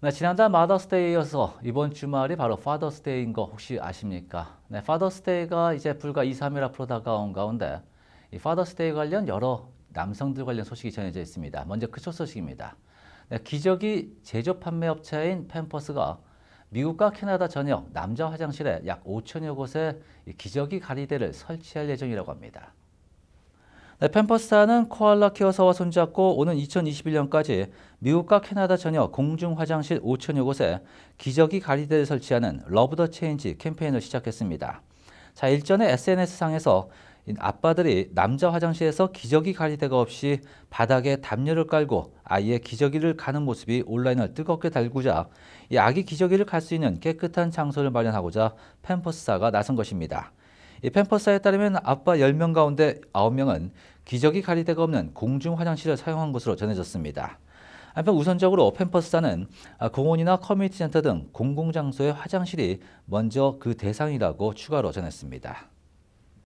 네, 지난달 마더스데이여서 이번 주말이 바로 파더스데이인 거 혹시 아십니까? 네, 파더스데이가 이제 불과 2, 3일 앞으로 다가온 가운데 이 파더스데이 관련 여러 남성들 관련 소식이 전해져 있습니다. 먼저 그 첫 소식입니다. 네, 기저귀 제조 판매 업체인 펜퍼스가 미국과 캐나다 전역 남자 화장실에 약 5천여 곳에 기저귀 가리대를 설치할 예정이라고 합니다. 네, 펜퍼스타는 코알라 케어사와 손잡고 오는 2021년까지 미국과 캐나다 전역 공중 화장실 5천여 곳에 기저귀 가리대를 설치하는 러브 더 체인지 캠페인을 시작했습니다. 자, 일전에 SNS상에서 아빠들이 남자 화장실에서 기저귀 가리대가 없이 바닥에 담요를 깔고 아이의 기저귀를 가는 모습이 온라인을 뜨겁게 달구자 이 아기 기저귀를 갈 수 있는 깨끗한 장소를 마련하고자 펜퍼스사가 나선 것입니다. 이 펜퍼스사에 따르면 아빠 10명 가운데 9명은 기적이 가리대가 없는 공중 화장실을 사용한 것으로 전해졌습니다. 한편 우선적으로 펜퍼스사는 아, 공원이나 커뮤니티 센터 등 공공장소의 화장실이 먼저 그 대상이라고 추가로 전했습니다.